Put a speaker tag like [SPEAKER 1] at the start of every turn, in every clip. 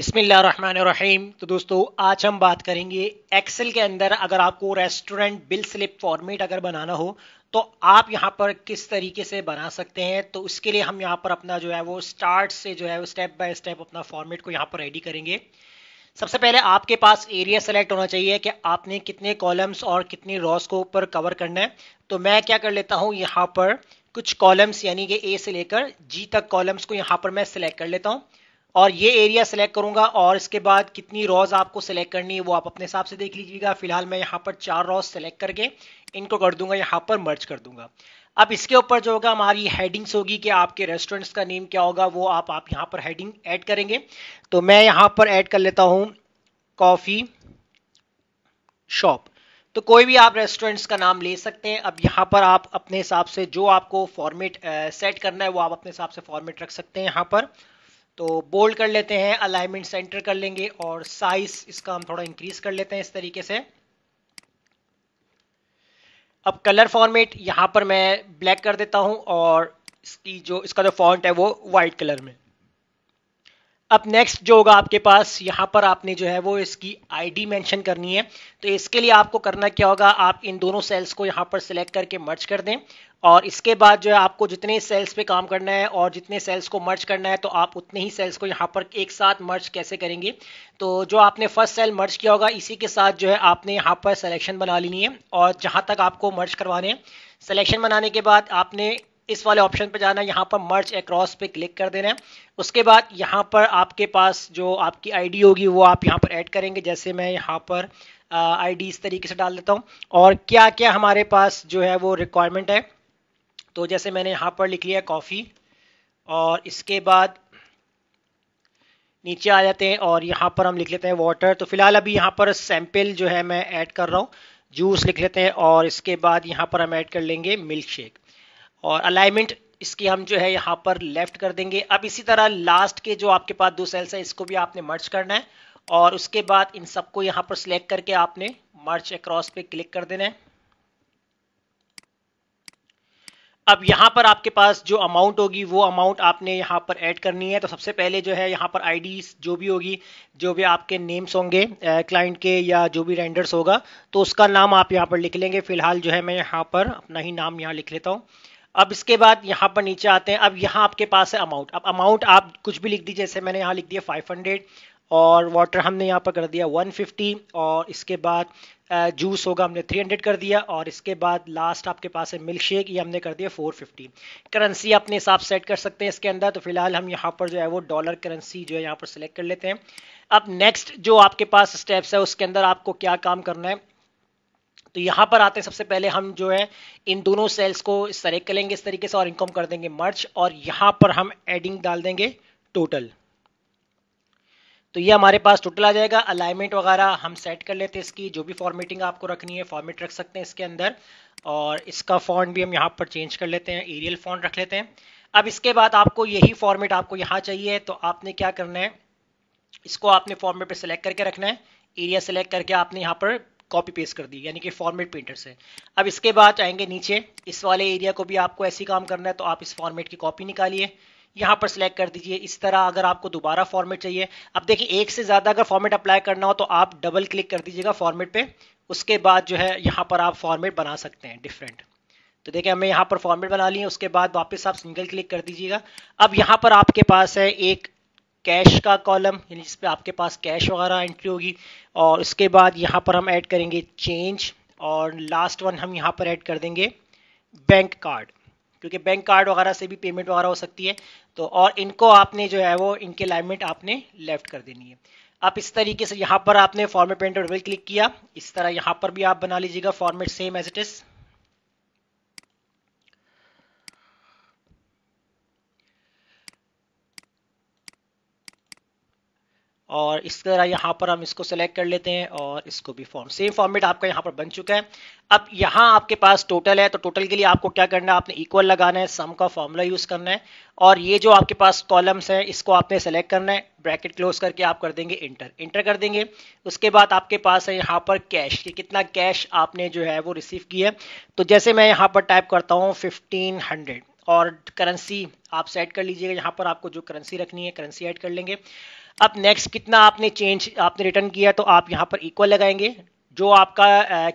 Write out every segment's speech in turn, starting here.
[SPEAKER 1] बिस्मिल्लाहमानीम तो दोस्तों आज हम बात करेंगे एक्सेल के अंदर अगर आपको रेस्टोरेंट बिल स्लिप फॉर्मेट अगर बनाना हो तो आप यहाँ पर किस तरीके से बना सकते हैं तो उसके लिए हम यहाँ पर अपना जो है वो स्टार्ट से जो है वो स्टेप बाय स्टेप अपना फॉर्मेट को यहाँ पर रेडी करेंगे सबसे पहले आपके पास एरिया सेलेक्ट होना चाहिए कि आपने कितने कॉलम्स और कितनी रॉस को ऊपर कवर करना है तो मैं क्या कर लेता हूँ यहाँ पर कुछ कॉलम्स यानी कि ए से लेकर जी तक कॉलम्स को यहाँ पर मैं सिलेक्ट कर लेता हूँ और ये एरिया सेलेक्ट करूंगा और इसके बाद कितनी रॉज आपको सेलेक्ट करनी है वो आप अपने हिसाब से देख लीजिएगा फिलहाल मैं यहाँ पर चार रॉज सेलेक्ट करके इनको कर दूंगा यहाँ पर मर्ज कर दूंगा अब इसके ऊपर जो होगा हमारी हेडिंग्स होगी कि आपके रेस्टोरेंट्स का नेम क्या होगा वो आप आप यहाँ पर हेडिंग ऐड करेंगे तो मैं यहाँ पर ऐड कर लेता हूँ कॉफ़ी शॉप तो कोई भी आप रेस्टोरेंट्स का नाम ले सकते हैं अब यहाँ पर आप अपने हिसाब से जो आपको फॉर्मेट सेट करना है वो आप अपने हिसाब से फॉर्मेट रख सकते हैं यहाँ पर तो बोल्ड कर लेते हैं अलाइनमेंट सेंटर कर लेंगे और साइज इसका हम थोड़ा इंक्रीज कर लेते हैं इस तरीके से अब कलर फॉर्मेट यहां पर मैं ब्लैक कर देता हूं और इसकी जो इसका जो फॉन्ट है वो व्हाइट कलर में अब नेक्स्ट जो होगा आपके पास यहाँ पर आपने जो है वो इसकी आईडी मेंशन करनी है तो इसके लिए आपको करना क्या होगा आप इन दोनों सेल्स को यहाँ पर सिलेक्ट करके मर्ज कर दें और इसके बाद जो है आपको जितने सेल्स पे काम करना है और जितने सेल्स को मर्ज करना है तो आप उतने ही सेल्स को यहाँ पर एक साथ मर्ज कैसे करेंगे तो जो आपने फर्स्ट सेल मर्ज किया होगा इसी के साथ जो है आपने यहाँ पर सिलेक्शन बना लेनी है और जहाँ तक आपको मर्ज करवाने हैं सिलेक्शन बनाने के बाद आपने इस वाले ऑप्शन पर जाना है यहाँ पर मर्च अक्रॉस पे क्लिक कर देना है उसके बाद यहाँ पर आपके पास जो आपकी आईडी होगी वो आप यहाँ पर ऐड करेंगे जैसे मैं यहाँ पर आईडी इस तरीके से डाल देता हूँ और क्या क्या हमारे पास जो है वो रिक्वायरमेंट है तो जैसे मैंने यहाँ पर लिख लिया कॉफ़ी और इसके बाद नीचे आ जाते हैं और यहाँ पर हम लिख लेते हैं वाटर तो फिलहाल अभी यहाँ पर सैम्पल जो है मैं ऐड कर रहा हूँ जूस लिख लेते हैं और इसके बाद यहाँ पर हम ऐड कर लेंगे मिल्क शेक और अलाइनमेंट इसकी हम जो है यहाँ पर लेफ्ट कर देंगे अब इसी तरह लास्ट के जो आपके पास दो सेल्स है इसको भी आपने मर्च करना है और उसके बाद इन सबको यहाँ पर सिलेक्ट करके आपने मर्च अक्रॉस पे क्लिक कर देना है अब यहाँ पर आपके पास जो अमाउंट होगी वो अमाउंट आपने यहाँ पर ऐड करनी है तो सबसे पहले जो है यहाँ पर आईडी जो भी होगी जो भी आपके नेम्स होंगे क्लाइंट के या जो भी रेंडर्स होगा तो उसका नाम आप यहाँ पर लिख लेंगे फिलहाल जो है मैं यहाँ पर अपना ही नाम यहाँ लिख लेता हूँ अब इसके बाद यहाँ पर नीचे आते हैं अब यहाँ आपके पास है अमाउंट अब अमाउंट आप कुछ भी लिख दीजिए जैसे मैंने यहाँ लिख दिया 500 और वाटर हमने यहाँ पर कर दिया 150 और इसके बाद जूस होगा हमने 300 कर दिया और इसके बाद लास्ट आपके पास है मिल्क शेक ये हमने कर दिया 450 करेंसी अपने हिसाब सेट कर सकते हैं इसके अंदर तो फिलहाल हम यहाँ पर जो है वो डॉलर करेंसी जो है यहाँ पर सिलेक्ट कर लेते हैं अब नेक्स्ट जो आपके पास स्टेप्स है उसके अंदर आपको क्या काम करना है तो यहां पर आते हैं सबसे पहले हम जो है इन दोनों सेल्स को इस तरह करेंगे इस तरीके से और इनकम कर देंगे मर्च और यहां पर हम एडिंग डाल देंगे टोटल तो ये हमारे पास टोटल आ जाएगा अलाइनमेंट वगैरह हम सेट कर लेते हैं इसकी जो भी फॉर्मेटिंग आपको रखनी है फॉर्मेट रख सकते हैं इसके अंदर और इसका फॉन्ट भी हम यहाँ पर चेंज कर लेते हैं एरियल फॉन्ट रख लेते हैं अब इसके बाद आपको यही फॉर्मेट आपको यहाँ चाहिए तो आपने क्या करना है इसको आपने फॉर्मेट पर सिलेक्ट करके रखना है एरिया सेलेक्ट करके आपने यहाँ पर कॉपी पेस्ट कर दी यानी कि फॉर्मेट प्रिंटर से अब इसके बाद आएंगे नीचे इस वाले एरिया को भी आपको ऐसे काम करना है तो आप इस फॉर्मेट की कॉपी निकालिए यहाँ पर सिलेक्ट कर दीजिए इस तरह अगर आपको दोबारा फॉर्मेट चाहिए अब देखिए एक से ज़्यादा अगर फॉर्मेट अप्लाई करना हो तो आप डबल क्लिक कर दीजिएगा फॉर्मेट पे उसके बाद जो है यहाँ पर आप फॉर्मेट बना सकते हैं डिफरेंट तो देखिए हमें यहाँ पर फॉर्मेट बना लिए उसके बाद वापस आप सिंगल क्लिक कर दीजिएगा अब यहाँ पर आपके पास है एक कैश का कॉलम यानी जिस पे आपके पास कैश वगैरह एंट्री होगी और उसके बाद यहाँ पर हम ऐड करेंगे चेंज और लास्ट वन हम यहाँ पर ऐड कर देंगे बैंक कार्ड क्योंकि बैंक कार्ड वगैरह से भी पेमेंट वगैरह हो सकती है तो और इनको आपने जो है वो इनके अलाइनमेंट आपने लेफ्ट कर देनी है आप इस तरीके से यहाँ पर आपने फॉर्मेट पेंट और क्लिक किया इस तरह यहाँ पर भी आप बना लीजिएगा format same as it is और इस तरह यहाँ पर हम इसको सेलेक्ट कर लेते हैं और इसको भी फॉर्म सेम फॉर्मेट आपका यहाँ पर बन चुका है अब यहाँ आपके पास टोटल है तो टोटल के लिए आपको क्या करना है आपने इक्वल लगाना है सम का फॉर्मूला यूज करना है और ये जो आपके पास कॉलम्स हैं इसको आपने सेलेक्ट करना है ब्रैकेट क्लोज करके आप कर देंगे इंटर इंटर कर देंगे उसके बाद आपके पास है यहाँ पर कैश कि कितना कैश आपने जो है वो रिसीव किया है तो जैसे मैं यहाँ पर टाइप करता हूँ फिफ्टीन हंड्रेड और करेंसी आप सेट कर लीजिएगा यहाँ पर आपको जो करेंसी रखनी है करेंसी ऐड कर लेंगे अब नेक्स्ट कितना आपने चेंज आपने रिटर्न किया तो आप यहाँ पर इक्वल लगाएंगे जो आपका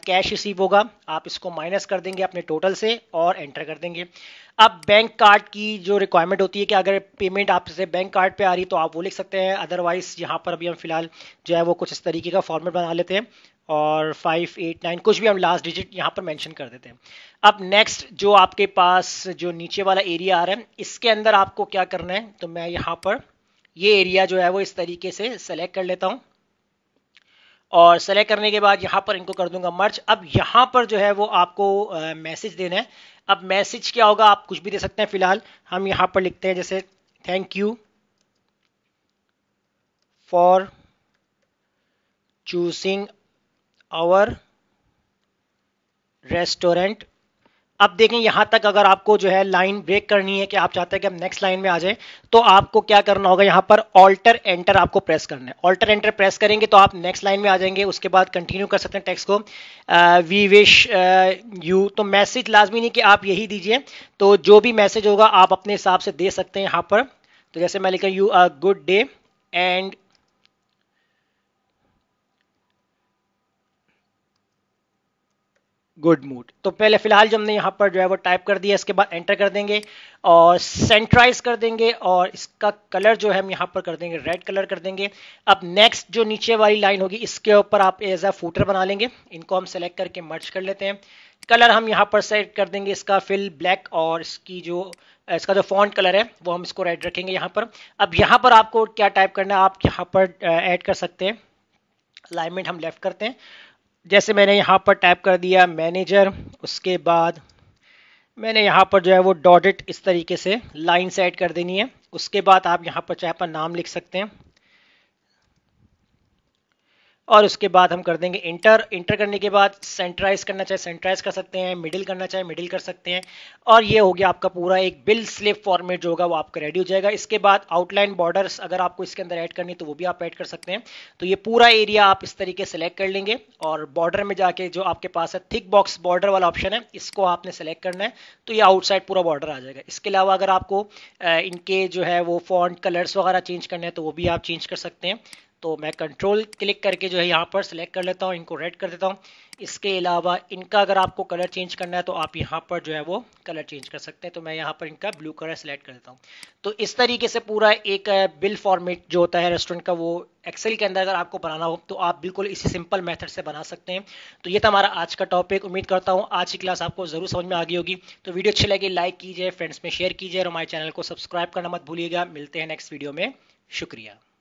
[SPEAKER 1] कैश रिसीव होगा आप इसको माइनस कर देंगे अपने टोटल से और एंटर कर देंगे अब बैंक कार्ड की जो रिक्वायरमेंट होती है कि अगर पेमेंट आपसे बैंक कार्ड पे आ रही तो आप वो लिख सकते हैं अदरवाइज यहाँ पर अभी हम फिलहाल जो है वो कुछ इस तरीके का फॉर्मेट बना लेते हैं और फाइव एट नाइन कुछ भी हम लास्ट डिजिट यहाँ पर मैंशन कर देते हैं अब नेक्स्ट जो आपके पास जो नीचे वाला एरिया आ रहा है इसके अंदर आपको क्या करना है तो मैं यहाँ पर ये एरिया जो है वो इस तरीके से सेलेक्ट कर लेता हूं और सेलेक्ट करने के बाद यहां पर इनको कर दूंगा मर्च अब यहां पर जो है वो आपको मैसेज देना है अब मैसेज क्या होगा आप कुछ भी दे सकते हैं फिलहाल हम यहां पर लिखते हैं जैसे thank you for choosing our restaurant अब देखें यहां तक अगर आपको जो है लाइन ब्रेक करनी है कि आप चाहते हैं कि हम नेक्स्ट लाइन में आ जाएं तो आपको क्या करना होगा यहां पर ऑल्टर एंटर आपको प्रेस करना है ऑल्टर एंटर प्रेस करेंगे तो आप नेक्स्ट लाइन में आ जाएंगे उसके बाद कंटिन्यू कर सकते हैं टेक्स्ट को वी विश यू तो मैसेज लाजमी नहीं कि आप यही दीजिए तो जो भी मैसेज होगा आप अपने हिसाब से दे सकते हैं यहां पर तो जैसे मैं लिखा you a good day and good mood तो पहले फिलहाल जो हमने यहाँ पर जो है वो टाइप कर दिया इसके बाद एंटर कर देंगे और सेंट्राइज कर देंगे और इसका कलर जो है हम यहाँ पर कर देंगे रेड कलर कर देंगे अब नेक्स्ट जो नीचे वाली लाइन होगी इसके ऊपर आप एज अ फूटर बना लेंगे इनको हम सेलेक्ट करके मर्ज कर लेते हैं कलर हम यहाँ पर सेट कर देंगे इसका फिल ब्लैक और इसकी जो इसका जो फॉन्ट कलर है वो हम इसको रेड रखेंगे यहाँ पर अब यहाँ पर आपको क्या टाइप करना है आप यहाँ पर एड कर सकते हैं अलाइनमेंट हम लेफ्ट करते हैं जैसे मैंने यहाँ पर टाइप कर दिया मैनेजर उसके बाद मैंने यहाँ पर जो है वो डॉडिट इस तरीके से लाइन सेट कर देनी है उसके बाद आप यहाँ पर चाहे अपना नाम लिख सकते हैं और उसके बाद हम कर देंगे इंटर इंटर करने के बाद सेंट्राइज करना चाहे सेंट्राइज कर सकते हैं मिडिल करना चाहे मिडिल कर सकते हैं और ये हो गया आपका पूरा एक बिल स्लिप फॉर्मेट जो होगा वो आपका रेडी हो जाएगा इसके बाद आउटलाइन बॉर्डर्स अगर आपको इसके अंदर ऐड करनी तो वो भी आप ऐड कर सकते हैं तो ये पूरा एरिया आप इस तरीके सेलेक्ट कर लेंगे और बॉर्डर में जाके जो आपके पास है थिक बॉक्स बॉर्डर वाला ऑप्शन है इसको आपने सेलेक्ट करना है तो ये आउटसाइड पूरा बॉर्डर आ जाएगा इसके अलावा अगर आपको इनके जो है वो फॉन्ट कलर्स वगैरह चेंज करना है तो वो भी आप चेंज कर सकते हैं तो मैं कंट्रोल क्लिक करके जो है यहाँ पर सिलेक्ट कर लेता हूँ इनको रेड कर देता हूँ इसके अलावा इनका अगर आपको कलर चेंज करना है तो आप यहाँ पर जो है वो कलर चेंज कर सकते हैं तो मैं यहाँ पर इनका ब्लू कलर सेलेक्ट कर देता हूँ तो इस तरीके से पूरा एक बिल फॉर्मेट जो होता है रेस्टोरेंट का वो एक्सेल के अंदर अगर आपको बनाना हो तो आप बिल्कुल इसी सिंपल मेथड से बना सकते हैं तो ये था हमारा आज का टॉपिक उम्मीद करता हूँ आज की क्लास आपको जरूर समझ में आ गई होगी तो वीडियो अच्छी लगी लाइक कीजिए फ्रेंड्स में शेयर कीजिए और हमारे चैनल को सब्सक्राइब करना मत भूलिएगा मिलते हैं नेक्स्ट वीडियो में शुक्रिया